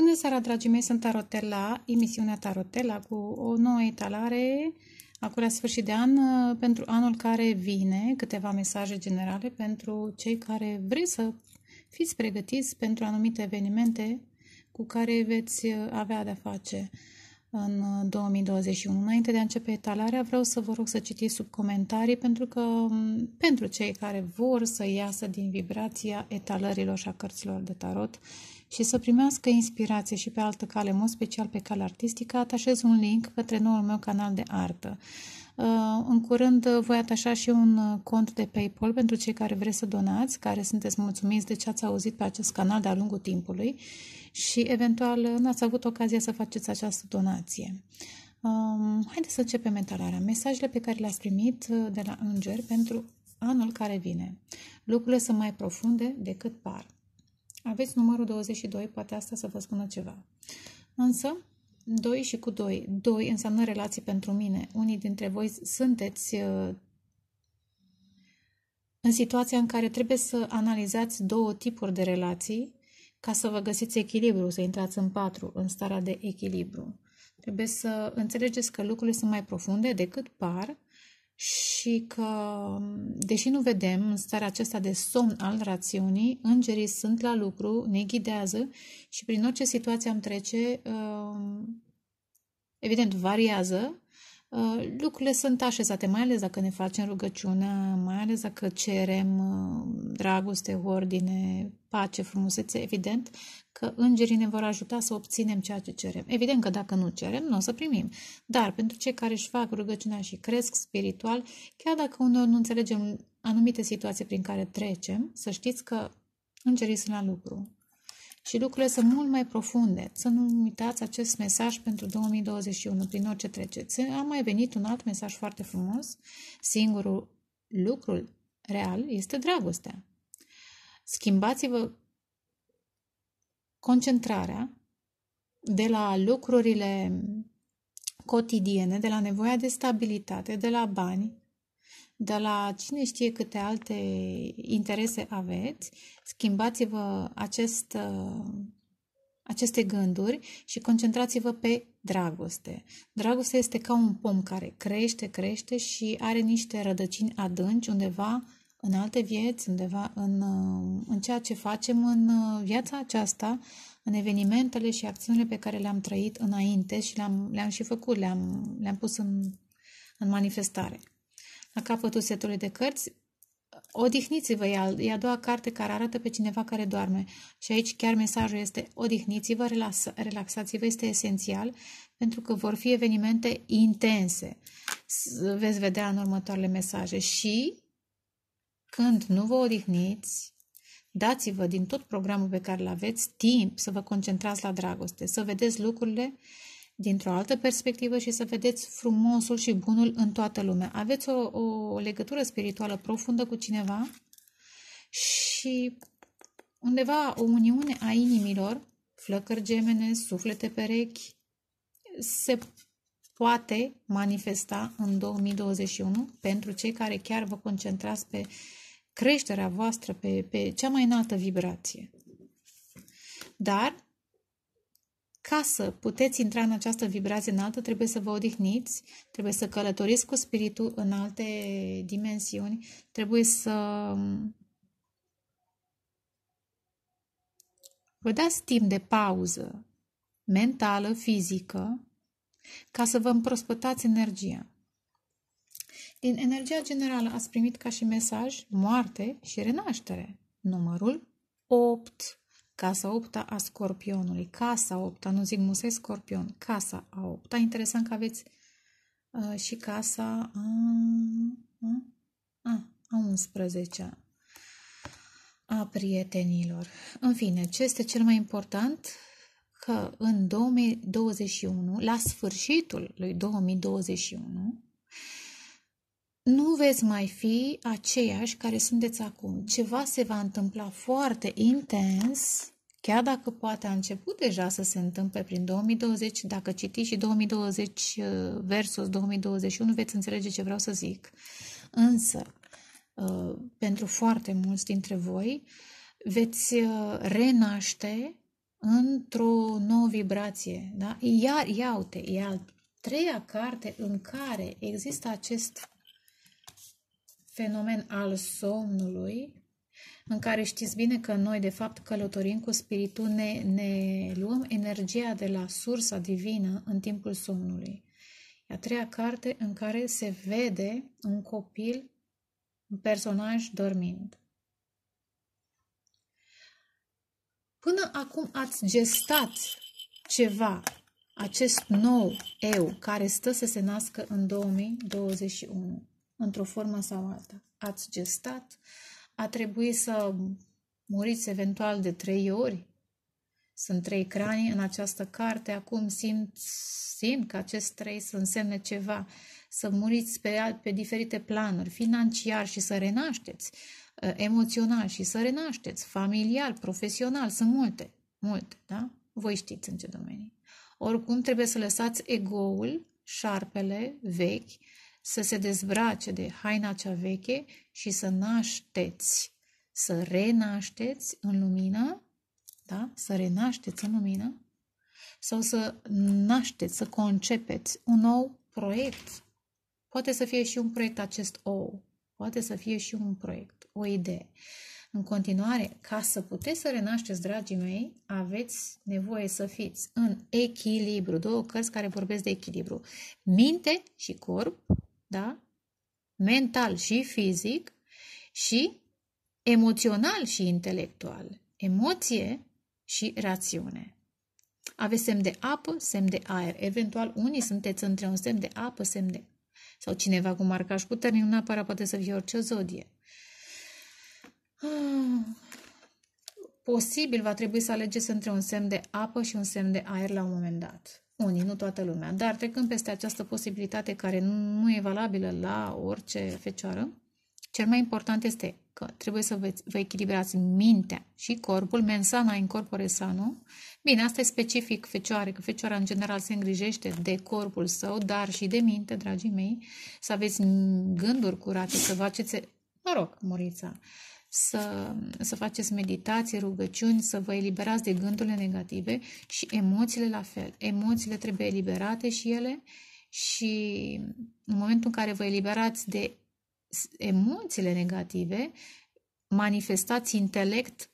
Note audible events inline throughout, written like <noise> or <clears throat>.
Bună seara, dragii mei, sunt Tarotela, emisiunea Tarotela cu o nouă etalare acum la sfârșit de an pentru anul care vine, câteva mesaje generale pentru cei care vreți să fiți pregătiți pentru anumite evenimente cu care veți avea de-a face în 2021. Înainte de a începe etalarea, vreau să vă rog să citiți sub comentarii pentru că mm, pentru cei care vor să iasă din vibrația etalărilor și a cărților de tarot și să primească inspirație și pe altă cale, în mod special pe cale artistică, atașez un link către noul meu canal de artă. Uh, în curând uh, voi atașa și un uh, cont de PayPal pentru cei care vreți să donați, care sunteți mulțumiți de ce ați auzit pe acest canal de-a lungul timpului și eventual n-ați avut ocazia să faceți această donație. Um, haideți să începem mentalarea. Mesajele pe care le-ați primit de la Înger pentru anul care vine. Lucrurile sunt mai profunde decât par. Aveți numărul 22, poate asta să vă spună ceva. Însă, 2 și cu 2. 2 înseamnă relații pentru mine. Unii dintre voi sunteți uh, în situația în care trebuie să analizați două tipuri de relații ca să vă găsiți echilibru, să intrați în patru, în starea de echilibru. Trebuie să înțelegeți că lucrurile sunt mai profunde decât par și că, deși nu vedem în starea aceasta de somn al rațiunii, îngerii sunt la lucru, ne ghidează și prin orice situație am trece, uh, evident, variază Uh, lucrurile sunt așezate, mai ales dacă ne facem rugăciunea, mai ales dacă cerem uh, dragoste, ordine, pace, frumusețe, evident că îngerii ne vor ajuta să obținem ceea ce cerem. Evident că dacă nu cerem, nu o să primim. Dar pentru cei care își fac rugăciunea și cresc spiritual, chiar dacă uneori nu înțelegem anumite situații prin care trecem, să știți că îngerii sunt la lucru și lucrurile sunt mult mai profunde. Să nu uitați acest mesaj pentru 2021 prin orice treceți. A mai venit un alt mesaj foarte frumos. Singurul lucru real este dragostea. Schimbați-vă concentrarea de la lucrurile cotidiene, de la nevoia de stabilitate, de la bani, de la cine știe câte alte interese aveți, schimbați-vă acest, uh, aceste gânduri și concentrați-vă pe dragoste. Dragostea este ca un pom care crește, crește și are niște rădăcini adânci undeva în alte vieți, undeva în, uh, în ceea ce facem în uh, viața aceasta, în evenimentele și acțiunile pe care le-am trăit înainte și le-am, le-am și făcut, le-am, le-am pus în, în manifestare la capătul setului de cărți, odihniți-vă, e a doua carte care arată pe cineva care doarme. Și aici chiar mesajul este odihniți-vă, relaxați-vă, este esențial, pentru că vor fi evenimente intense. Veți vedea în următoarele mesaje. Și când nu vă odihniți, dați-vă din tot programul pe care îl aveți timp să vă concentrați la dragoste, să vedeți lucrurile dintr-o altă perspectivă și să vedeți frumosul și bunul în toată lumea. Aveți o, o legătură spirituală profundă cu cineva și undeva o uniune a inimilor, flăcări gemene, suflete perechi, se poate manifesta în 2021 pentru cei care chiar vă concentrați pe creșterea voastră, pe, pe cea mai înaltă vibrație. Dar ca să puteți intra în această vibrație înaltă, trebuie să vă odihniți, trebuie să călătoriți cu spiritul în alte dimensiuni, trebuie să um, vă dați timp de pauză mentală, fizică, ca să vă împrospătați energia. Din energia generală ați primit ca și mesaj moarte și renaștere, numărul 8. Casa 8 a scorpionului. Casa 8 nu zic musei scorpion. Casa a 8 -a. Interesant că aveți uh, și casa a, a, a 11 -a a prietenilor. În fine, ce este cel mai important? Că în 2021, la sfârșitul lui 2021, nu veți mai fi aceiași care sunteți acum. Ceva se va întâmpla foarte intens, chiar dacă poate a început deja să se întâmple prin 2020, dacă citiți și 2020 uh, versus 2021, veți înțelege ce vreau să zic. Însă, uh, pentru foarte mulți dintre voi, veți uh, renaște într-o nouă vibrație. Da? Iar, iaute, e al treia carte în care există acest fenomen al somnului, în care știți bine că noi, de fapt, călătorim cu spiritul, ne, ne luăm energia de la sursa divină în timpul somnului. E a treia carte în care se vede un copil, un personaj dormind. Până acum ați gestat ceva, acest nou eu care stă să se nască în 2021 într-o formă sau alta. Ați gestat, a trebuit să muriți eventual de trei ori. Sunt trei crani în această carte, acum simt, simt că acest trei să însemne ceva, să muriți pe, pe diferite planuri, financiar și să renașteți, uh, emoțional și să renașteți, familial, profesional, sunt multe, multe, da? Voi știți în ce domenii. Oricum trebuie să lăsați egoul, șarpele vechi, să se dezbrace de haina cea veche și să nașteți, să renașteți în lumină, da? să renașteți în lumină sau să nașteți, să concepeți un nou proiect. Poate să fie și un proiect acest ou, poate să fie și un proiect, o idee. În continuare, ca să puteți să renașteți, dragii mei, aveți nevoie să fiți în echilibru. Două cărți care vorbesc de echilibru. Minte și corp, da? mental și fizic și emoțional și intelectual, emoție și rațiune. Aveți semn de apă, semn de aer. Eventual, unii sunteți între un semn de apă, semn de... Sau cineva cu marcaj puternic, nu neapărat poate să fie orice zodie. Ah. Posibil va trebui să alegeți între un semn de apă și un semn de aer la un moment dat unii, nu toată lumea. Dar trecând peste această posibilitate care nu e valabilă la orice fecioară, cel mai important este că trebuie să vă, vă echilibrați mintea și corpul, mensana in corpore sano. Bine, asta e specific fecioare, că fecioara în general se îngrijește de corpul său, dar și de minte, dragii mei, să aveți gânduri curate, să faceți, mă rog, morița, să, să faceți meditații, rugăciuni, să vă eliberați de gândurile negative și emoțiile la fel. Emoțiile trebuie eliberate și ele și în momentul în care vă eliberați de emoțiile negative, manifestați intelect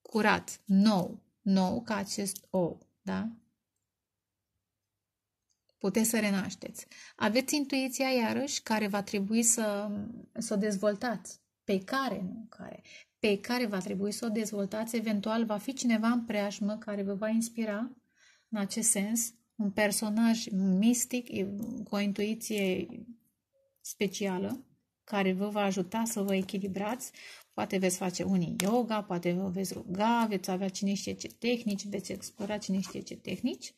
curat, nou, nou ca acest ou, da? Puteți să renașteți. Aveți intuiția, iarăși, care va trebui să, să o dezvoltați pe care, nu care, pe care va trebui să o dezvoltați, eventual va fi cineva în preajmă care vă va inspira în acest sens, un personaj mistic cu o intuiție specială care vă va ajuta să vă echilibrați. Poate veți face unii yoga, poate vă veți ruga, veți avea cine știe ce tehnici, veți explora cine știe ce tehnici.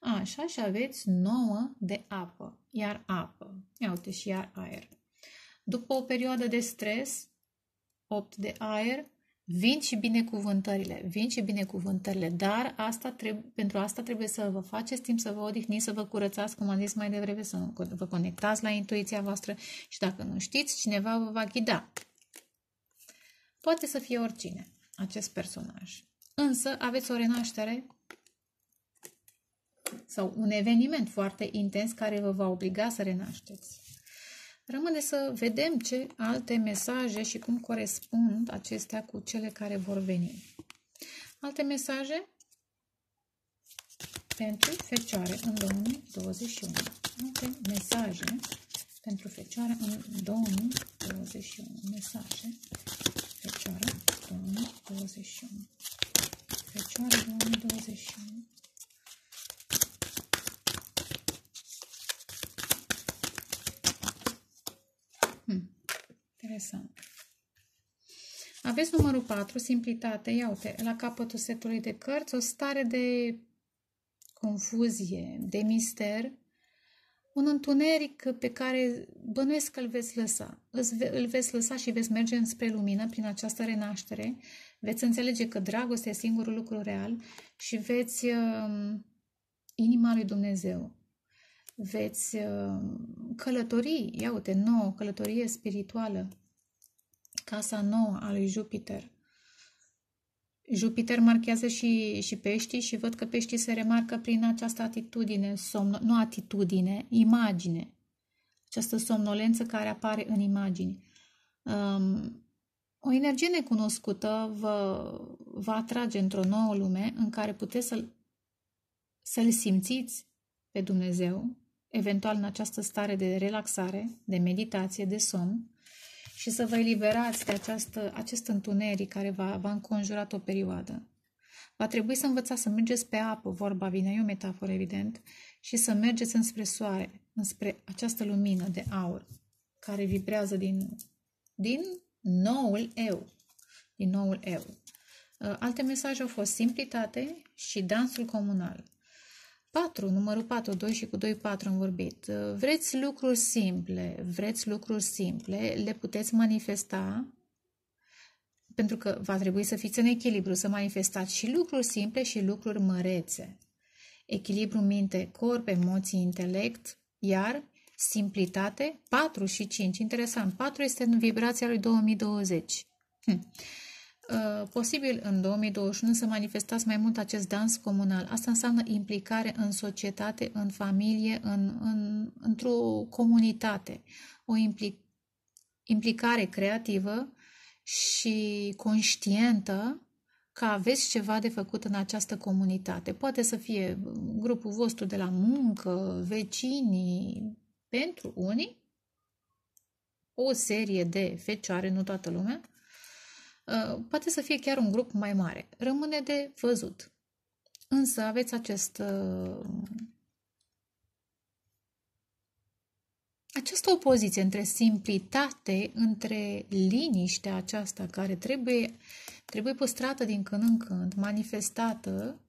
Așa și aveți nouă de apă, iar apă. iau uite și iar aer. După o perioadă de stres, 8 de aer, vin și binecuvântările, vin și binecuvântările, dar asta trebuie, pentru asta trebuie să vă faceți timp să vă odihniți, să vă curățați, cum am zis mai devreme, să vă conectați la intuiția voastră și dacă nu știți, cineva vă va ghida. Poate să fie oricine acest personaj. Însă aveți o renaștere sau un eveniment foarte intens care vă va obliga să renașteți. Rămâne să vedem ce alte mesaje și cum corespund acestea cu cele care vor veni. Alte mesaje pentru Fecioare în 2021. Alte mesaje pentru Fecioare în 2021. Mesaje Fecioare 2021. Fecioare 2021. interesant. Aveți numărul 4, simplitate. Ia uite, la capătul setului de cărți, o stare de confuzie, de mister, un întuneric pe care bănuiesc că îl veți lăsa. Îl veți lăsa și veți merge înspre lumină prin această renaștere. Veți înțelege că dragostea e singurul lucru real și veți um, inima lui Dumnezeu. Veți um, călători, ia uite, nouă călătorie spirituală, casa nouă a lui Jupiter. Jupiter marchează și, și peștii și văd că peștii se remarcă prin această atitudine, somno, nu atitudine, imagine. Această somnolență care apare în imagini. Um, o energie necunoscută vă, vă atrage într-o nouă lume în care puteți să-l, să-l simțiți pe Dumnezeu, eventual în această stare de relaxare, de meditație, de somn, și să vă eliberați de această, acest întuneric care v-a, v-a înconjurat o perioadă. Va trebui să învățați să mergeți pe apă, vorba vine, e o metaforă evident, și să mergeți înspre soare, înspre această lumină de aur care vibrează din, din noul eu. Din noul eu. Alte mesaje au fost simplitate și dansul comunal. 4, numărul 4, 2 și cu 2, 4 am vorbit. Vreți lucruri simple, vreți lucruri simple, le puteți manifesta pentru că va trebui să fiți în echilibru, să manifestați și lucruri simple și lucruri mărețe. Echilibru minte, corp, emoții, intelect, iar simplitate 4 și 5. Interesant, 4 este în vibrația lui 2020. Hm. Uh, posibil în 2021 să manifestați mai mult acest dans comunal. Asta înseamnă implicare în societate, în familie, în, în, într-o comunitate. O impli- implicare creativă și conștientă că aveți ceva de făcut în această comunitate. Poate să fie grupul vostru de la muncă, vecinii, pentru unii, o serie de fecioare, nu toată lumea, Uh, poate să fie chiar un grup mai mare. Rămâne de văzut. Însă aveți acest, uh, această opoziție între simplitate, între liniștea aceasta care trebuie, trebuie păstrată din când în când, manifestată,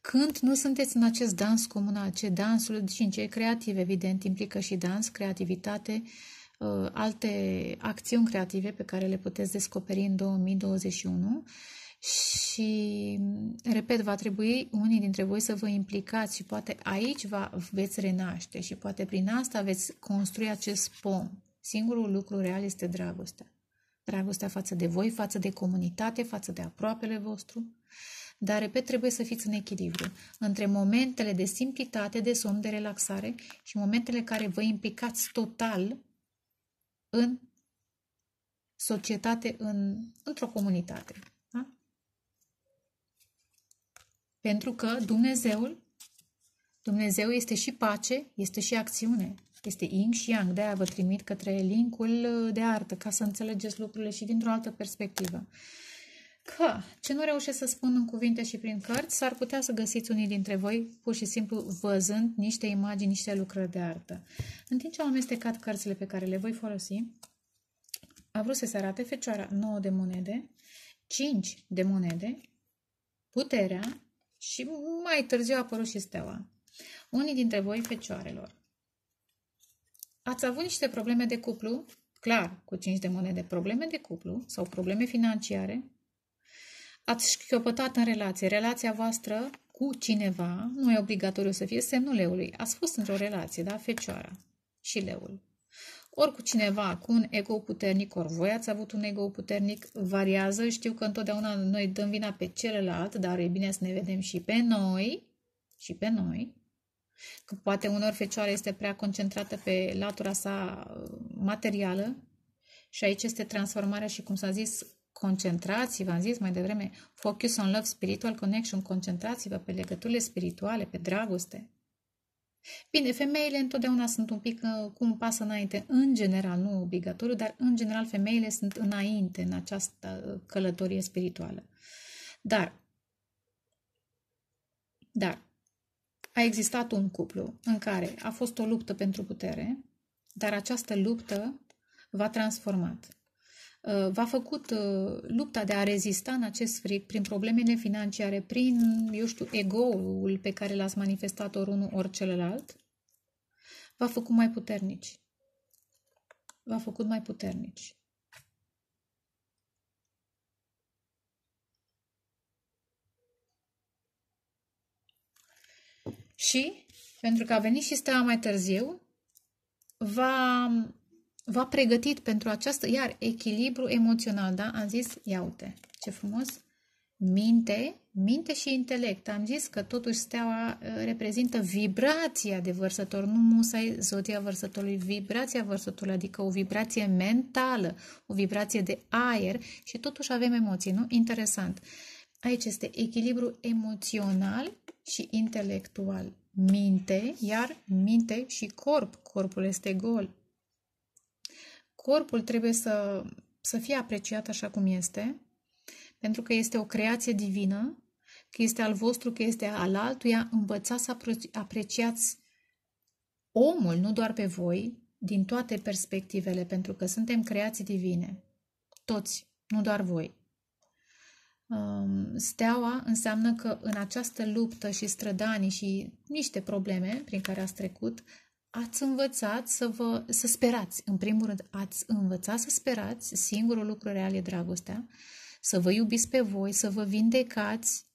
când nu sunteți în acest dans comun, ce dansul, și deci în ce creativ, evident, implică și dans, creativitate, uh, Uh, alte acțiuni creative pe care le puteți descoperi în 2021 și, repet, va trebui, unii dintre voi să vă implicați și poate aici va, veți renaște și poate prin asta veți construi acest pom. Singurul lucru real este dragostea. Dragostea față de voi, față de comunitate, față de aproapele vostru. Dar, repet, trebuie să fiți în echilibru între momentele de simplitate, de somn, de relaxare și momentele care vă implicați total în societate, în, într-o comunitate. Da? Pentru că Dumnezeul, Dumnezeu este și pace, este și acțiune, este yin și yang. De-aia vă trimit către linkul de artă, ca să înțelegeți lucrurile și dintr-o altă perspectivă că ce nu reușesc să spun în cuvinte și prin cărți, s-ar putea să găsiți unii dintre voi pur și simplu văzând niște imagini, niște lucrări de artă. În timp ce am amestecat cărțile pe care le voi folosi, a vrut să se arate fecioara 9 de monede, 5 de monede, puterea și mai târziu a apărut și steaua. Unii dintre voi fecioarelor. Ați avut niște probleme de cuplu? Clar, cu 5 de monede, probleme de cuplu sau probleme financiare, ați șchiopătat în relație. Relația voastră cu cineva nu e obligatoriu să fie semnul leului. Ați fost într-o relație, da? Fecioara și leul. Ori cu cineva cu un ego puternic, ori voi ați avut un ego puternic, variază. Știu că întotdeauna noi dăm vina pe celălalt, dar e bine să ne vedem și pe noi, și pe noi, că poate unor fecioară este prea concentrată pe latura sa uh, materială și aici este transformarea și, cum s-a zis, concentrați, v-am zis mai devreme, focus on love, spiritual connection, concentrați-vă pe legăturile spirituale, pe dragoste. Bine, femeile întotdeauna sunt un pic uh, cu un pas înainte, în general, nu obligatoriu, dar în general femeile sunt înainte în această uh, călătorie spirituală. Dar, dar, a existat un cuplu în care a fost o luptă pentru putere, dar această luptă v-a transformat. Uh, v-a făcut uh, lupta de a rezista în acest fric prin problemele financiare, prin, eu știu, ego-ul pe care l-ați manifestat ori unul, ori celălalt? V-a făcut mai puternici. V-a făcut mai puternici. Și, pentru că a venit și stea mai târziu, va v-a pregătit pentru această, iar echilibru emoțional, da? Am zis, ia uite, ce frumos, minte, minte și intelect. Am zis că totuși steaua uh, reprezintă vibrația de vărsător, nu musai zodia vărsătorului, vibrația vărsătorului, adică o vibrație mentală, o vibrație de aer și totuși avem emoții, nu? Interesant. Aici este echilibru emoțional și intelectual. Minte, iar minte și corp. Corpul este gol, Corpul trebuie să, să fie apreciat așa cum este, pentru că este o creație divină, că este al vostru, că este al altuia. Învățați să apreciați omul, nu doar pe voi, din toate perspectivele, pentru că suntem creații divine. Toți, nu doar voi. Um, steaua înseamnă că în această luptă și strădanii și niște probleme prin care ați trecut, ați învățat să, vă, să sperați. În primul rând, ați învățat să sperați. Singurul lucru real e dragostea. Să vă iubiți pe voi, să vă vindecați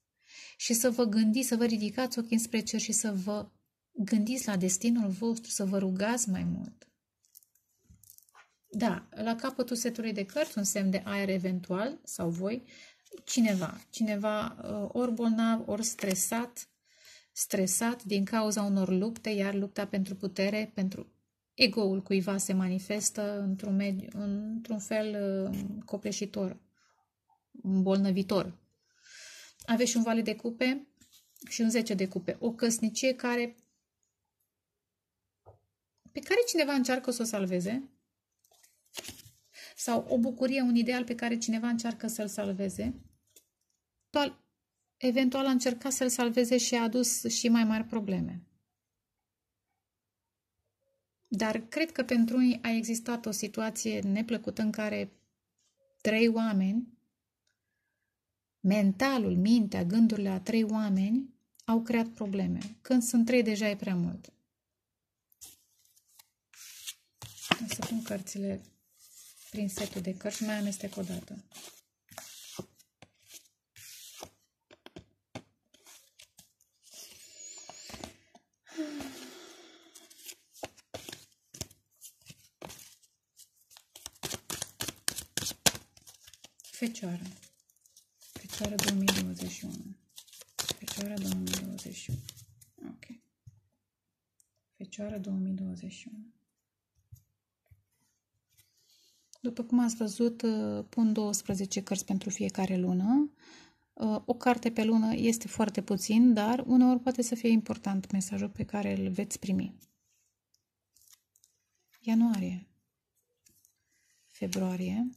și să vă gândiți, să vă ridicați ochii spre cer și să vă gândiți la destinul vostru, să vă rugați mai mult. Da, la capătul setului de cărți, un semn de aer eventual, sau voi, cineva, cineva uh, ori bolnav, ori stresat, stresat din cauza unor lupte, iar lupta pentru putere, pentru egoul cuiva se manifestă într-un, mediu, într-un fel uh, copleșitor, bolnăvitor. Aveți și un vale de cupe și un 10 de cupe. O căsnicie care pe care cineva încearcă să o salveze sau o bucurie, un ideal pe care cineva încearcă să-l salveze, eventual a încercat să-l salveze și a adus și mai mari probleme. Dar cred că pentru unii a existat o situație neplăcută în care trei oameni, mentalul, mintea, gândurile a trei oameni au creat probleme. Când sunt trei, deja e prea mult. O să pun cărțile prin setul de cărți, mai amestec o dată. Fecioară. Fecioară 2021. Fecioară 2021. Ok. Fecioară 2021. După cum ați văzut, uh, pun 12 cărți pentru fiecare lună. Uh, o carte pe lună este foarte puțin, dar uneori poate să fie important mesajul pe care îl veți primi. Ianuarie, februarie,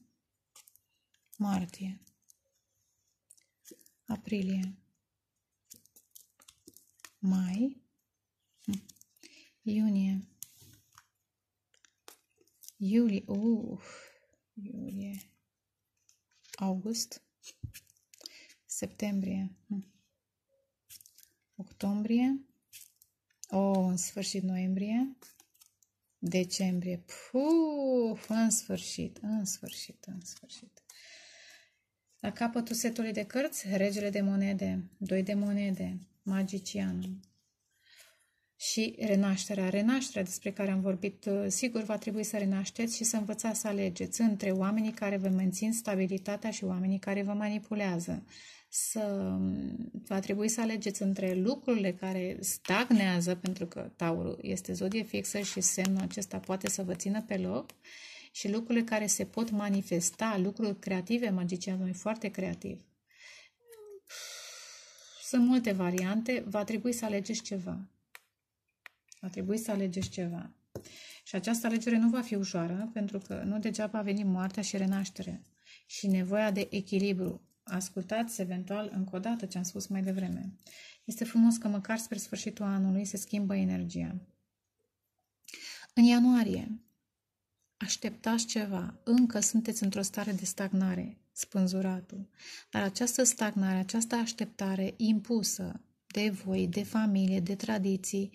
martie, aprilie, mai, hm, iunie, iulie, uh, iulie, august, septembrie, hm, octombrie, o, oh, în sfârșit noiembrie, decembrie, puf, în sfârșit, în sfârșit, în sfârșit. La capătul setului de cărți, regele de monede, doi de monede, magicianul și renașterea. Renașterea despre care am vorbit, uh, sigur, va trebui să renașteți și să învățați să alegeți între oamenii care vă mențin stabilitatea și oamenii care vă manipulează. Să, um, va trebui să alegeți între lucrurile care stagnează, pentru că taurul este zodie fixă și semnul acesta poate să vă țină pe loc, și lucrurile care se pot manifesta, lucruri creative, magicianul e foarte creativ. Sunt multe variante, va trebui să alegeți ceva. Va trebui să alegeți ceva. Și această alegere nu va fi ușoară, pentru că nu degeaba a venit moartea și renaștere și nevoia de echilibru. Ascultați eventual încă o dată ce am spus mai devreme. Este frumos că măcar spre sfârșitul anului se schimbă energia. În ianuarie, Așteptați ceva, încă sunteți într-o stare de stagnare, spânzuratul. Dar această stagnare, această așteptare impusă de voi, de familie, de tradiții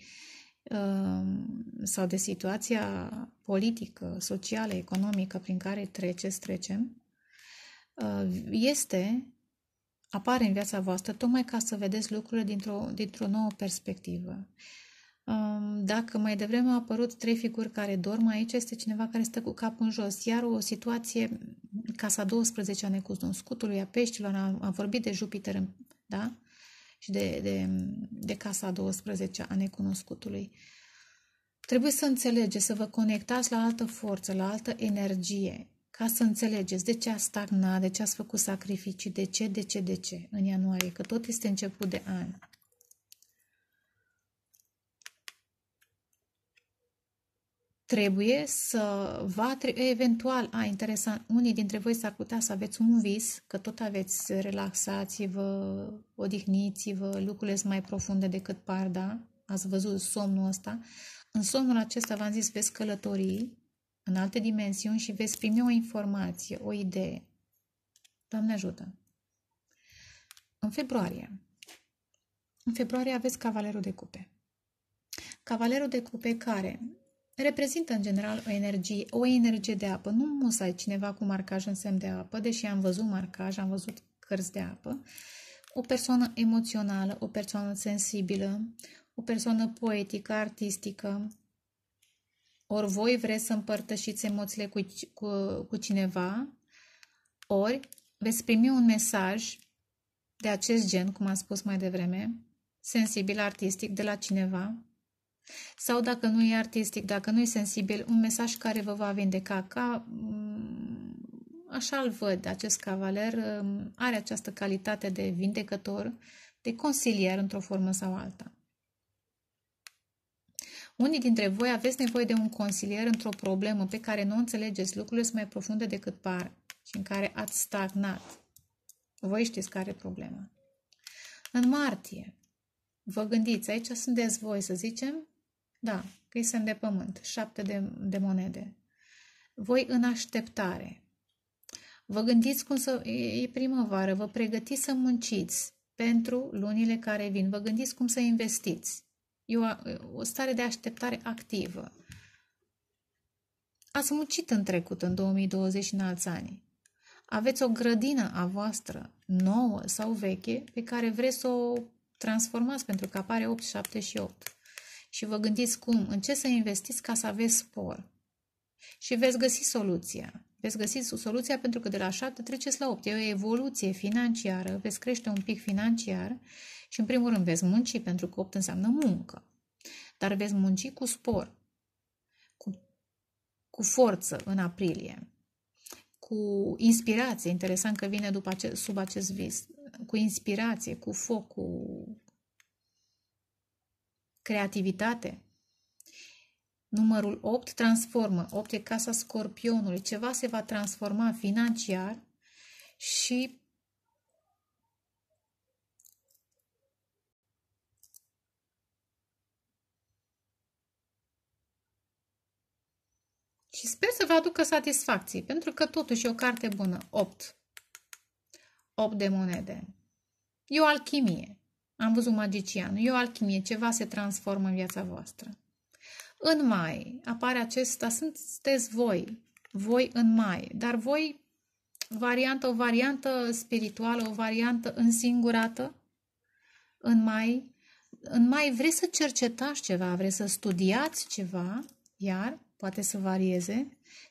um, sau de situația politică, socială, economică prin care treceți, trecem, uh, este, apare în viața voastră tocmai ca să vedeți lucrurile dintr-o, dintr-o nouă perspectivă. Dacă mai devreme au apărut trei figuri care dorm, aici este cineva care stă cu capul în jos. Iar o situație, casa 12 a necunoscutului, a peștilor, a, a vorbit de Jupiter, da? Și de, de, de casa 12 a necunoscutului. Trebuie să înțelegeți, să vă conectați la altă forță, la altă energie, ca să înțelegeți de ce a stagnat, de ce ați făcut sacrificii, de ce, de ce, de ce, în ianuarie, că tot este început de an. trebuie să va, eventual, a, interesant, unii dintre voi s-ar putea să aveți un vis, că tot aveți, relaxați-vă, odihniți-vă, lucrurile sunt mai profunde decât par, da? Ați văzut somnul ăsta. În somnul acesta, v-am zis, veți călătorii în alte dimensiuni și veți primi o informație, o idee. Doamne ajută! În februarie. În februarie aveți Cavalerul de Cupe. Cavalerul de Cupe care reprezintă în general o energie, o energie de apă. Nu musai cineva cu marcaj în semn de apă, deși am văzut marcaj, am văzut cărți de apă. O persoană emoțională, o persoană sensibilă, o persoană poetică, artistică. Ori voi vreți să împărtășiți emoțiile cu, cu, cu cineva, ori veți primi un mesaj de acest gen, cum am spus mai devreme, sensibil, artistic, de la cineva, sau dacă nu e artistic, dacă nu e sensibil, un mesaj care vă va vindeca ca mm, așa îl văd, acest cavaler mm, are această calitate de vindecător, de consilier într-o formă sau alta. Unii dintre voi aveți nevoie de un consilier într-o problemă pe care nu înțelegeți, lucrurile sunt mai profunde decât par și în care ați stagnat. Voi știți care e problema. În martie, vă gândiți, aici sunteți voi, să zicem, da, că semn de pământ, șapte de, de monede. Voi în așteptare. Vă gândiți cum să... E, e primăvară, vă pregătiți să munciți pentru lunile care vin. Vă gândiți cum să investiți. E o, o stare de așteptare activă. Ați muncit în trecut, în 2020 și în alți ani. Aveți o grădină a voastră, nouă sau veche, pe care vreți să o transformați pentru că apare 8, 7 și 8 și vă gândiți cum, în ce să investiți ca să aveți spor. Și veți găsi soluția. Veți găsi soluția pentru că de la 7 treceți la 8. E o evoluție financiară, veți crește un pic financiar și în primul rând veți munci pentru că 8 înseamnă muncă. Dar veți munci cu spor, cu, cu forță în aprilie, cu inspirație. Interesant că vine după ace- sub acest vis. Cu inspirație, cu foc, cu creativitate. Numărul 8 transformă. 8 e casa scorpionului. Ceva se va transforma financiar și Și sper să vă aducă satisfacții, pentru că totuși e o carte bună. 8. 8 de monede. E o alchimie. Am văzut magicianul, E o alchimie. Ceva se transformă în viața voastră. În mai apare acesta. Sunteți voi. Voi în mai. Dar voi, variantă, o variantă spirituală, o variantă însingurată. În mai. În mai vreți să cercetați ceva, vreți să studiați ceva, iar poate să varieze,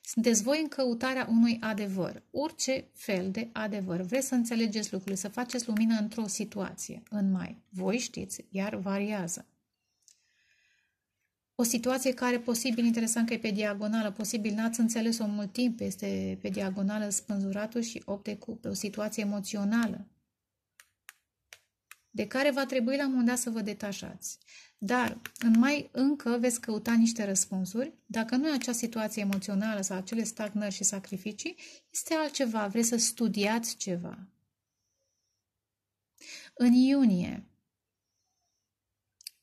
sunteți voi în căutarea unui adevăr, orice fel de adevăr. Vreți să înțelegeți lucrurile, să faceți lumină într-o situație, în mai. Voi știți, iar variază. O situație care posibil, interesant că e pe diagonală, posibil n-ați înțeles-o mult timp, este pe diagonală spânzuratul și 8 de cupe, o situație emoțională, de care va trebui la un moment dat să vă detașați. Dar în mai încă veți căuta niște răspunsuri. Dacă nu e acea situație emoțională sau acele stagnări și sacrificii, este altceva, vreți să studiați ceva. În iunie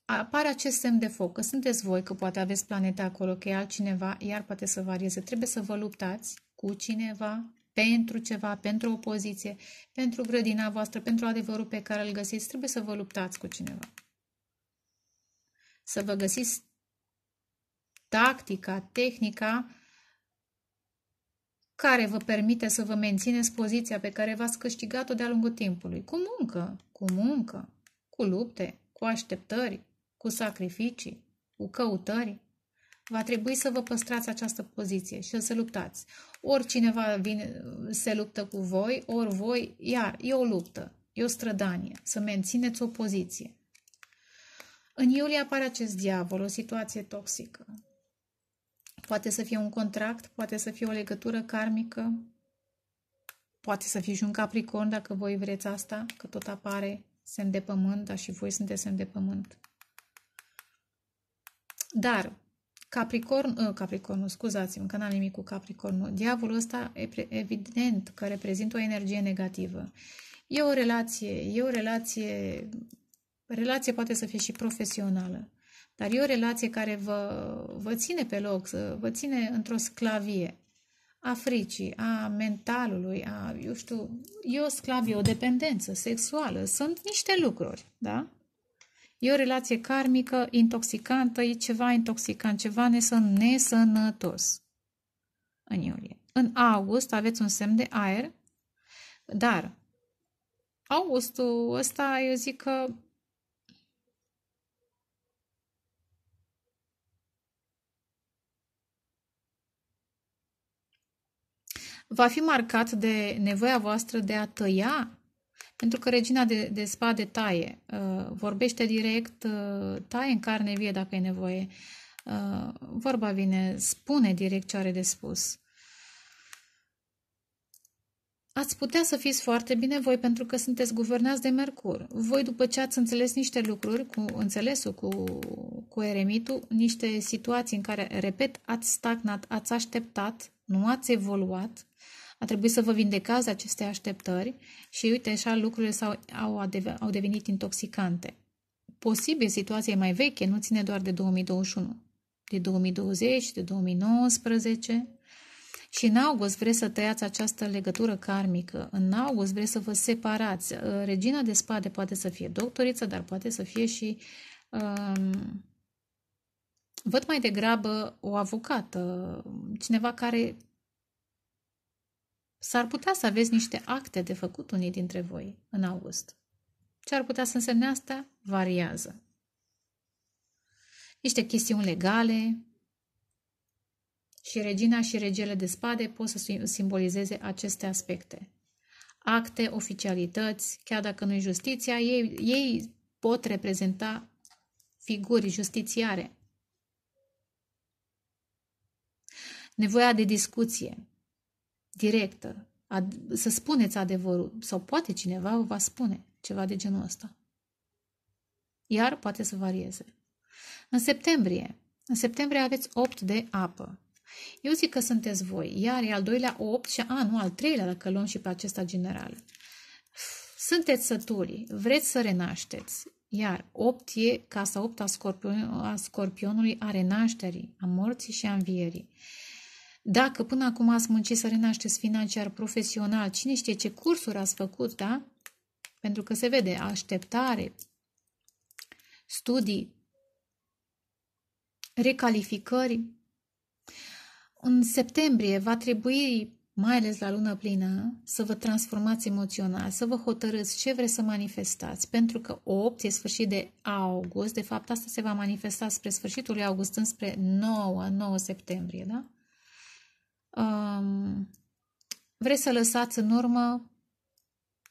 apare acest semn de foc, că sunteți voi, că poate aveți planeta acolo, că e altcineva, iar poate să varieze. Trebuie să vă luptați cu cineva, pentru ceva, pentru o poziție, pentru grădina voastră, pentru adevărul pe care îl găsiți, trebuie să vă luptați cu cineva. Să vă găsiți tactica, tehnica care vă permite să vă mențineți poziția pe care v-ați câștigat-o de-a lungul timpului. Cu muncă, cu muncă, cu lupte, cu așteptări, cu sacrificii, cu căutări. Va trebui să vă păstrați această poziție și să luptați. Ori cineva vine, se luptă cu voi, ori voi, iar e o luptă, e o strădanie, să mențineți o poziție. În iulie apare acest diavol, o situație toxică. Poate să fie un contract, poate să fie o legătură karmică, poate să fie și un capricorn dacă voi vreți asta, că tot apare semn de pământ, dar și voi sunteți semn de pământ. Dar Capricorn, uh, Capricornul, scuzați-mă că n-am nimic cu Capricornul, diavolul ăsta evident că reprezintă o energie negativă. E o relație, e o relație, relație poate să fie și profesională, dar e o relație care vă, vă ține pe loc, vă ține într-o sclavie a fricii, a mentalului, a, eu știu, e o sclavie, o dependență sexuală, sunt niște lucruri, da? E o relație karmică, intoxicantă, e ceva intoxicant, ceva nesănătos în iulie. În august aveți un semn de aer, dar augustul ăsta eu zic că va fi marcat de nevoia voastră de a tăia pentru că regina de, de spade taie, uh, vorbește direct, uh, taie în carne vie dacă e nevoie. Uh, vorba vine, spune direct ce are de spus. Ați putea să fiți foarte bine voi pentru că sunteți guvernați de Mercur. Voi, după ce ați înțeles niște lucruri cu înțelesul, cu, cu eremitul, niște situații în care, repet, ați stagnat, ați așteptat, nu ați evoluat, a trebuit să vă vindecați aceste așteptări și uite așa lucrurile s-au, au, au devenit intoxicante. Posibil situația e mai veche, nu ține doar de 2021, de 2020, de 2019. Și în august vreți să tăiați această legătură karmică, în august vreți să vă separați. Uh, regina de spade poate să fie doctoriță, dar poate să fie și um, Văd mai degrabă o avocată, cineva care S-ar putea să aveți niște acte de făcut unii dintre voi în august. Ce ar putea să însemne asta? Variază. Niște chestiuni legale și regina și regele de spade pot să simbolizeze aceste aspecte. Acte, oficialități, chiar dacă nu i justiția, ei, ei pot reprezenta figuri justițiare. Nevoia de discuție, directă, ad- să spuneți adevărul sau poate cineva vă va spune ceva de genul ăsta. Iar poate să varieze. În septembrie, în septembrie aveți 8 de apă. Eu zic că sunteți voi, iar e al doilea 8 și a, nu, al treilea, dacă luăm și pe acesta general. Sunteți sătuli, vreți să renașteți, iar 8 e casa 8 a, scorpion, a scorpionului, a renașterii, a morții și a învierii. Dacă până acum ați muncit să renașteți financiar, profesional, cine știe ce cursuri ați făcut, da? Pentru că se vede așteptare, studii, recalificări. În septembrie va trebui, mai ales la lună plină, să vă transformați emoțional, să vă hotărâți ce vreți să manifestați, pentru că 8 e sfârșit de august, de fapt asta se va manifesta spre sfârșitul lui august, înspre 9, 9 septembrie, da? um, vreți să lăsați în urmă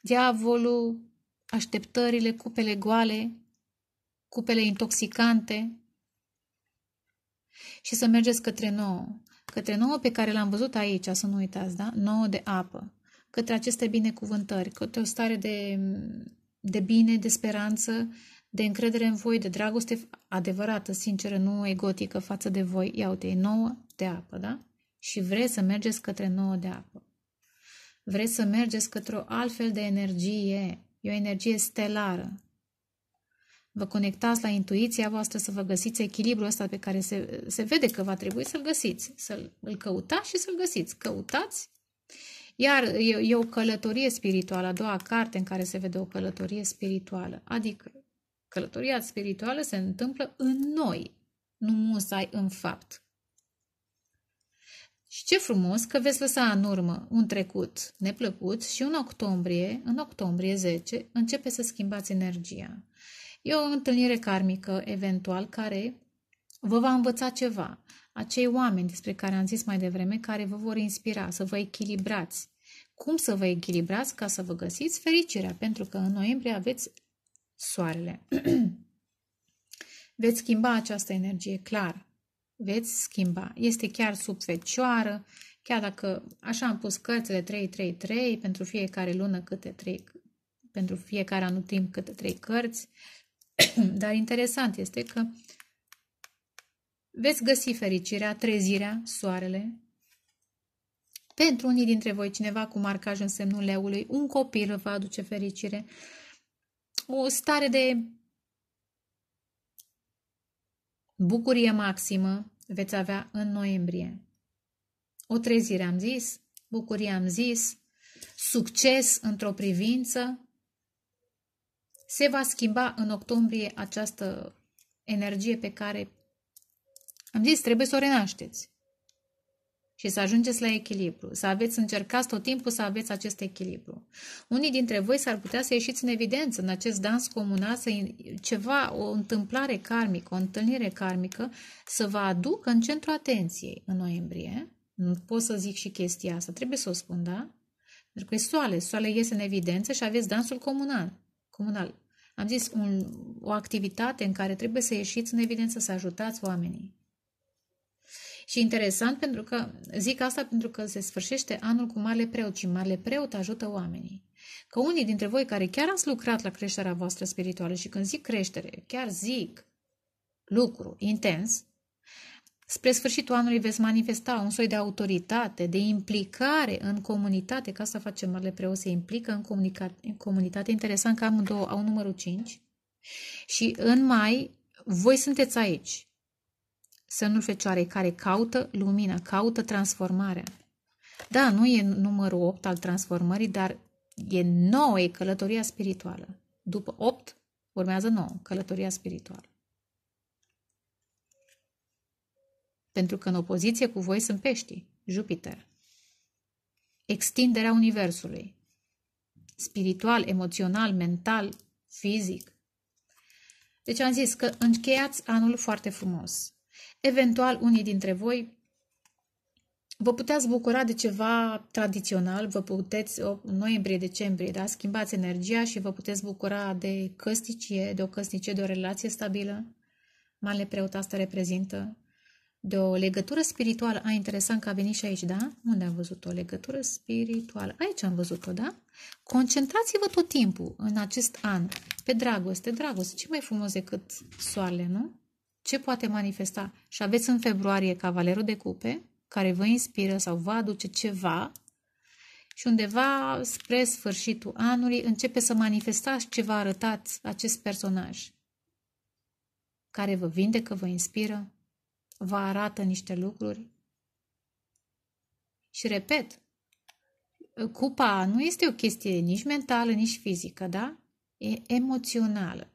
diavolul, așteptările, cupele goale, cupele intoxicante și să mergeți către nouă. Către nouă pe care l-am văzut aici, să nu uitați, da? Nouă de apă. Către aceste binecuvântări, către o stare de, de bine, de speranță, de încredere în voi, de dragoste adevărată, sinceră, nu egotică față de voi. Ia uite, e nouă de apă, da? și vreți să mergeți către nouă de apă. Vreți să mergeți către o altfel de energie, e o energie stelară. Vă conectați la intuiția voastră să vă găsiți echilibrul ăsta pe care se, se vede că va trebui să-l găsiți, să-l căutați și să-l găsiți. Căutați iar e, e o călătorie spirituală, a doua carte în care se vede o călătorie spirituală. Adică călătoria spirituală se întâmplă în noi, nu musai în fapt. Și ce frumos că veți lăsa în urmă un trecut neplăcut și în octombrie, în octombrie 10, începe să schimbați energia. E o întâlnire karmică, eventual, care vă va învăța ceva. Acei oameni despre care am zis mai devreme, care vă vor inspira să vă echilibrați. Cum să vă echilibrați ca să vă găsiți fericirea? Pentru că în noiembrie aveți soarele. <clears throat> Veți schimba această energie clar veți schimba. Este chiar fecioară, chiar dacă așa am pus cărțile 333 pentru fiecare lună câte 3, pentru fiecare anotimp câte 3 cărți, <clears throat> dar interesant este că veți găsi fericirea, trezirea, soarele, pentru unii dintre voi, cineva cu marcaj în semnul leului, un copil vă aduce fericire, o stare de Bucurie maximă veți avea în noiembrie. O trezire am zis, bucurie am zis, succes într-o privință. Se va schimba în octombrie această energie pe care am zis, trebuie să o renașteți și să ajungeți la echilibru, să aveți, încercați tot timpul să aveți acest echilibru. Unii dintre voi s-ar putea să ieșiți în evidență în acest dans comunal, să ceva, o întâmplare karmică, o întâlnire karmică, să vă aducă în centru atenției în noiembrie. Nu pot să zic și chestia asta, trebuie să o spun, da? Pentru că e soale, soale iese în evidență și aveți dansul comunal. comunal. Am zis, un, o activitate în care trebuie să ieșiți în evidență, să ajutați oamenii. Și interesant pentru că, zic asta pentru că se sfârșește anul cu Marele Preot și Marele Preot ajută oamenii. Că unii dintre voi care chiar ați lucrat la creșterea voastră spirituală și când zic creștere, chiar zic lucru intens, Spre sfârșitul anului veți manifesta un soi de autoritate, de implicare în comunitate, ca să facem Marele Preot, se implică în, comunica, în comunitate. Interesant că am două, au numărul 5. Și în mai, voi sunteți aici semnul fecioare care caută lumină, caută transformarea. Da, nu e numărul 8 al transformării, dar e 9, e călătoria spirituală. După 8 urmează 9, călătoria spirituală. Pentru că în opoziție cu voi sunt peștii, Jupiter. Extinderea Universului. Spiritual, emoțional, mental, fizic. Deci am zis că încheiați anul foarte frumos. Eventual, unii dintre voi vă puteți bucura de ceva tradițional, vă puteți, noiembrie-decembrie, da? schimbați energia și vă puteți bucura de căsnicie, de o căsnicie, de o relație stabilă. Male preot asta reprezintă de o legătură spirituală. A, interesant că a venit și aici, da? Unde am văzut o legătură spirituală? Aici am văzut-o, da? Concentrați-vă tot timpul în acest an pe dragoste. Dragoste, ce mai frumos decât soarele, nu? ce poate manifesta și aveți în februarie cavalerul de cupe, care vă inspiră sau vă aduce ceva și undeva spre sfârșitul anului începe să manifestați ce vă arătați acest personaj care vă vindecă, vă inspiră, vă arată niște lucruri. Și repet, cupa nu este o chestie nici mentală, nici fizică, da? E emoțională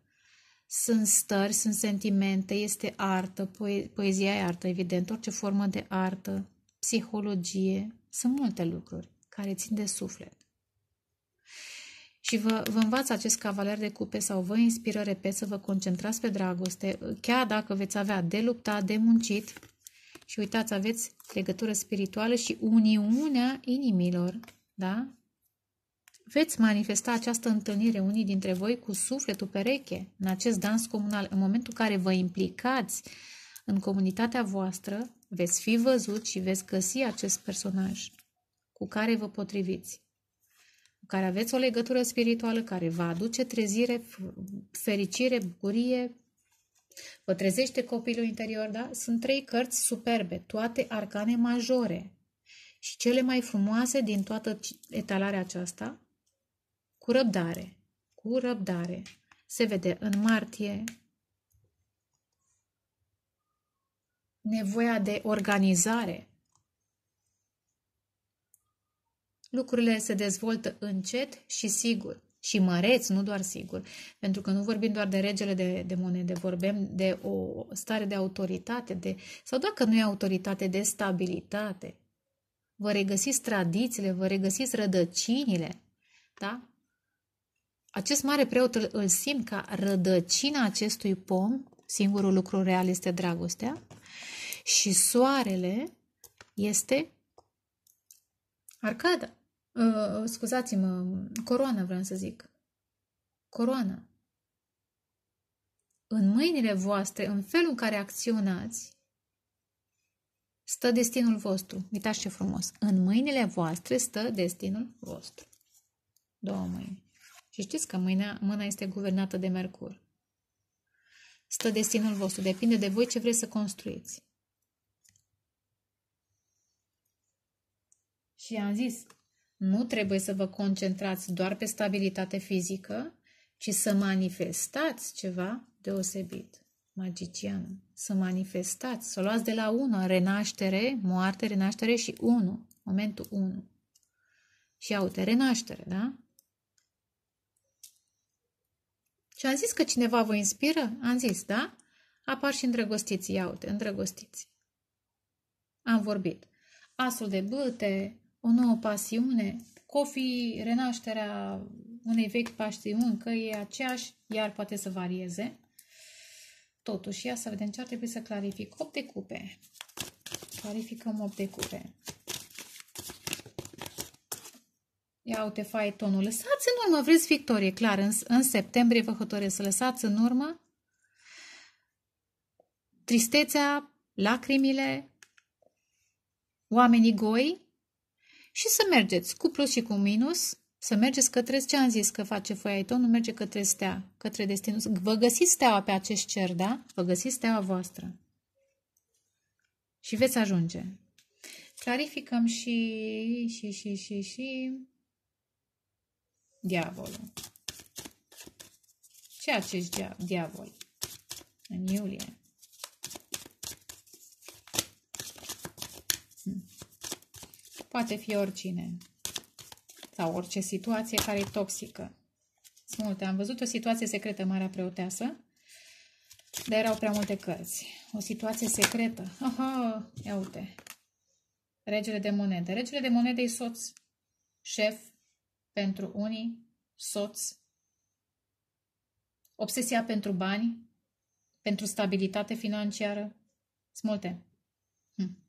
sunt stări, sunt sentimente, este artă, poe- poezia e artă, evident, orice formă de artă, psihologie, sunt multe lucruri care țin de suflet. Și vă, vă învață acest cavaler de cupe sau vă inspiră, repet, să vă concentrați pe dragoste, chiar dacă veți avea de luptat, de muncit. Și uitați, aveți legătură spirituală și uniunea inimilor, da? Veți manifesta această întâlnire unii dintre voi cu sufletul pereche în acest dans comunal. În momentul în care vă implicați în comunitatea voastră, veți fi văzut și veți găsi acest personaj cu care vă potriviți, cu care aveți o legătură spirituală care vă aduce trezire, fericire, bucurie, vă trezește copilul interior, da? Sunt trei cărți superbe, toate arcane majore și cele mai frumoase din toată etalarea aceasta, cu răbdare, cu răbdare. Se vede în martie nevoia de organizare. Lucrurile se dezvoltă încet și sigur și măreți, nu doar sigur, pentru că nu vorbim doar de regele de, de monede, vorbim de o stare de autoritate, de, sau dacă nu e autoritate, de stabilitate. Vă regăsiți tradițiile, vă regăsiți rădăcinile, da? Acest mare preot îl simt ca rădăcina acestui pom, singurul lucru real este dragostea, și soarele este arcada. Uh, uh, scuzați-mă, coroana vreau să zic. Coroana. În mâinile voastre, în felul în care acționați, stă destinul vostru. Uitați ce frumos. În mâinile voastre stă destinul vostru. Două mâini. Și știți că mâinea, mâna este guvernată de Mercur. Stă destinul vostru, depinde de voi ce vreți să construiți. Și am zis, nu trebuie să vă concentrați doar pe stabilitate fizică, ci să manifestați ceva deosebit, magician. Să manifestați, să luați de la 1, renaștere, moarte, renaștere și 1, momentul 1. Și aute, renaștere, da? Și am zis că cineva vă inspiră? Am zis, da? Apar și îndrăgostiți, ia uite, îndrăgostiți. Am vorbit. Asul de băte, o nouă pasiune, cofi, renașterea unei vechi pasiuni, că e aceeași, iar poate să varieze. Totuși, ia să vedem ce ar trebui să clarific. 8 de cupe. Clarificăm 8 de cupe. Ia uite tonul, Lăsați în urmă, vreți victorie, clar. În, în septembrie vă hotărâți să lăsați în urmă tristețea, lacrimile, oamenii goi și să mergeți cu plus și cu minus, să mergeți către ce am zis că face foiaietonul, merge către stea, către destinul. Vă găsiți steaua pe acest cer, da? Vă găsiți steaua voastră. Și veți ajunge. Clarificăm și, și, și, și, și diavolul. Ce acești diavol? în iulie? Hm. Poate fi oricine sau orice situație care e toxică. Sunt multe. Am văzut o situație secretă, Marea Preoteasă, dar erau prea multe cărți. O situație secretă. Aha, ia uite. Regele de monede. Regele de monede e soț, șef, pentru unii, soț, obsesia pentru bani, pentru stabilitate financiară. Sunt multe. Hm.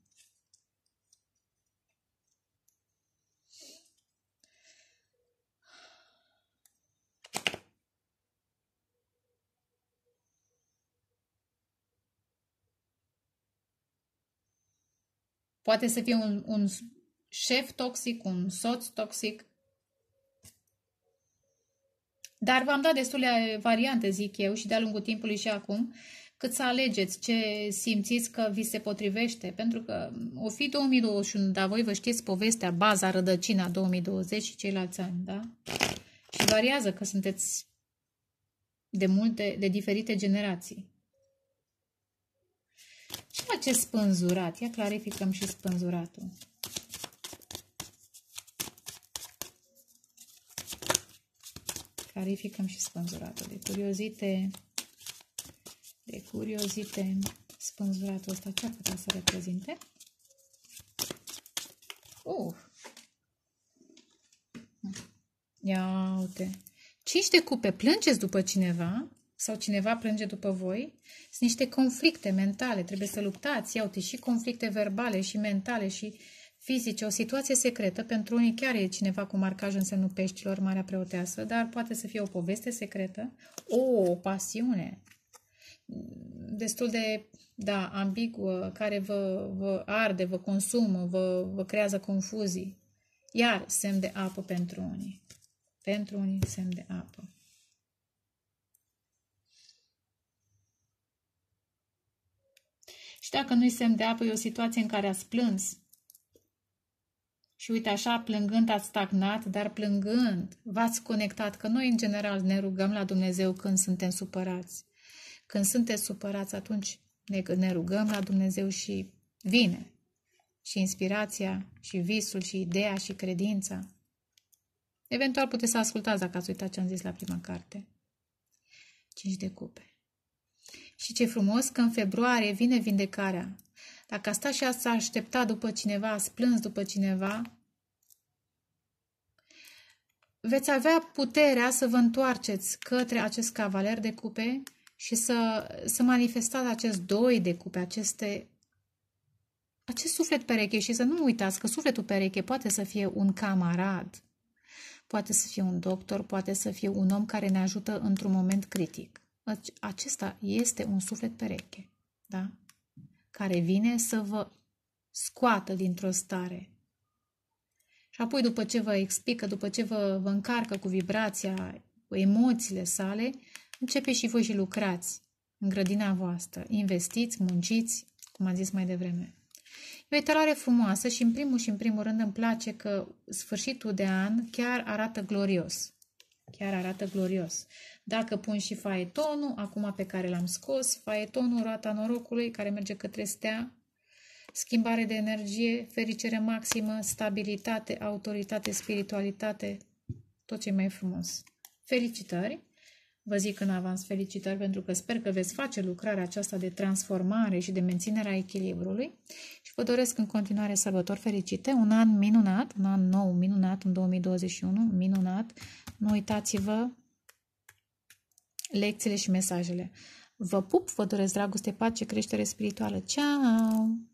Poate să fie un, un șef toxic, un soț toxic, dar v-am dat destule variante, zic eu, și de-a lungul timpului și acum, cât să alegeți ce simțiți că vi se potrivește. Pentru că o fi 2021, dar voi vă știți povestea, baza, rădăcina 2020 și ceilalți ani, da? Și variază că sunteți de multe, de diferite generații. Ce face spânzurat? Ia clarificăm și spânzuratul. Clarificăm și spânzuratul de curiozite. De curiozite, spânzuratul ăsta ce ar putea să reprezinte? Uf! Uh. Ia uite! Cinci de cupe? Plângeți după cineva? Sau cineva plânge după voi? Sunt niște conflicte mentale, trebuie să luptați. Ia uite, și conflicte verbale și mentale și uh, fizice, o situație secretă, pentru unii chiar e cineva cu marcaj în semnul peștilor, Marea Preoteasă, dar poate să fie o poveste secretă, o, o pasiune destul de da, ambiguă, care vă, vă arde, vă consumă, vă, vă creează confuzii. Iar semn de apă pentru unii. Pentru unii semn de apă. Și dacă nu-i semn de apă, e o situație în care ați plâns, și uite așa, plângând ați stagnat, dar plângând v-ați conectat, că noi în general ne rugăm la Dumnezeu când suntem supărați. Când suntem supărați, atunci ne, ne rugăm la Dumnezeu și vine. Și inspirația, și visul, și ideea, și credința. Eventual puteți să ascultați dacă ați uitat ce am zis la prima carte. Cinci de cupe. Și ce frumos că în februarie vine vindecarea. Dacă a stat și s-a așteptat după cineva, s-a plâns după cineva, veți avea puterea să vă întoarceți către acest cavaler de cupe și să, să manifestați acest doi de cupe, aceste, acest suflet pereche și să nu uitați că sufletul pereche poate să fie un camarad, poate să fie un doctor, poate să fie un om care ne ajută într-un moment critic. Acesta este un suflet pereche. Da? care vine să vă scoată dintr-o stare. Și apoi, după ce vă explică, după ce vă, vă încarcă cu vibrația, cu emoțiile sale, începe și voi și lucrați în grădina voastră. Investiți, munciți, cum am zis mai devreme. E o etalare frumoasă și în primul și în primul rând îmi place că sfârșitul de an chiar arată glorios. Chiar arată glorios. Dacă pun și faetonul, acum pe care l-am scos, faetonul, roata norocului, care merge către stea, schimbare de energie, fericire maximă, stabilitate, autoritate, spiritualitate, tot ce e mai frumos. Felicitări! Vă zic în avans felicitări pentru că sper că veți face lucrarea aceasta de transformare și de menținere a echilibrului și vă doresc în continuare sărbători fericite, un an minunat, un an nou minunat în 2021, minunat. Nu uitați-vă lecțiile și mesajele. Vă pup, vă doresc dragoste, pace, creștere spirituală. Ciao!